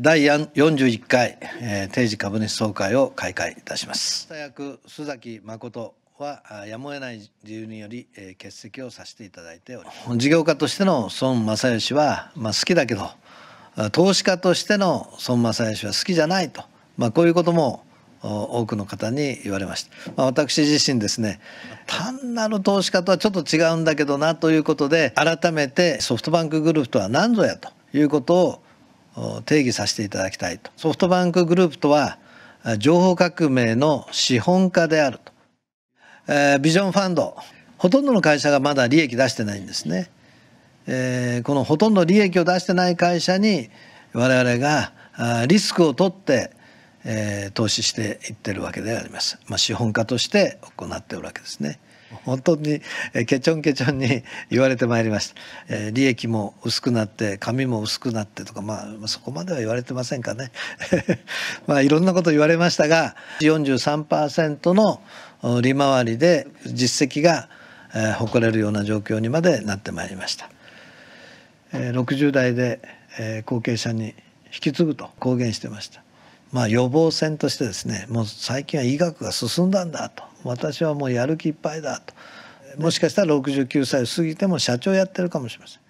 第41回、え定時株主総会を開会いたします。役須崎誠はやむを得ない理由により、え欠席をさせていただいております事業家としての孫正義は、まあ、好きだけど投資家としての孫正義は好きじゃないと、まあ、こういうことも多くの方に言われました、まあ、私自身ですね単なる投資家とはちょっと違うんだけどなということで改めてソフトバンクグループとは何ぞやということを定義させていただきたいとソフトバンクグループとは情報革命の資本家であると、えー、ビジョンファンドほとんどの会社がまだ利益出してないんですね、えー、このほとんど利益を出してない会社に我々がリスクを取って、えー、投資していってるわけであります、まあ、資本家として行っておるわけですね。本当にケチョンケチョンに 言われてまいりました、えー、利益も薄くなって髪も薄くなってとかまあそこまでは言われてませんかね まあいろんなこと言われましたが43%の利回りで実績が誇れるような状況にまでなってまいりました。60代で後継者に引き継ぐと公言してました。まあ、予防線としてですねもう最近は医学が進んだんだと私はもうやる気いっぱいだともしかしたら69歳を過ぎても社長やってるかもしれません。